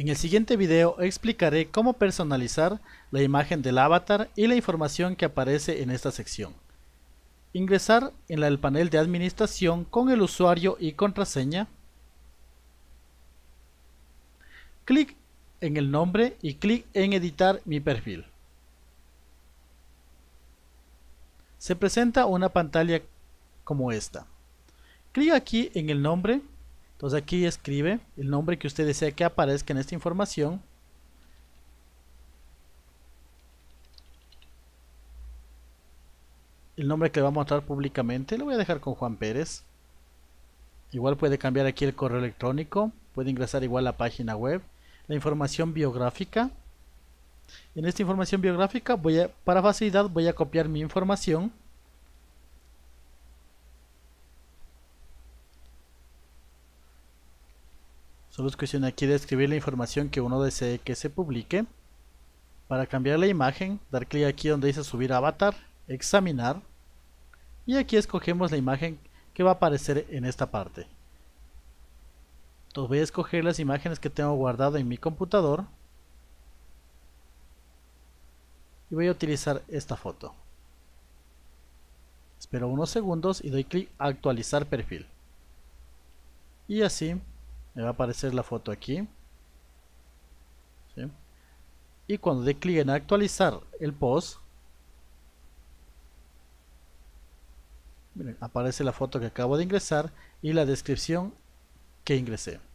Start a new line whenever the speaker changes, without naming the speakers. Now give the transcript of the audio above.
En el siguiente video explicaré cómo personalizar la imagen del avatar y la información que aparece en esta sección. Ingresar en el panel de administración con el usuario y contraseña. Clic en el nombre y clic en editar mi perfil. Se presenta una pantalla como esta. Clic aquí en el nombre entonces aquí escribe el nombre que usted desea que aparezca en esta información. El nombre que le va a mostrar públicamente lo voy a dejar con Juan Pérez. Igual puede cambiar aquí el correo electrónico, puede ingresar igual a la página web. La información biográfica. En esta información biográfica, voy a, para facilidad, voy a copiar mi información Solo es cuestión aquí de escribir la información que uno desee que se publique. Para cambiar la imagen, dar clic aquí donde dice subir avatar, examinar. Y aquí escogemos la imagen que va a aparecer en esta parte. Entonces voy a escoger las imágenes que tengo guardado en mi computador. Y voy a utilizar esta foto. Espero unos segundos y doy clic a actualizar perfil. Y así me va a aparecer la foto aquí y cuando dé clic en actualizar el post aparece la foto que acabo de ingresar y la descripción que ingresé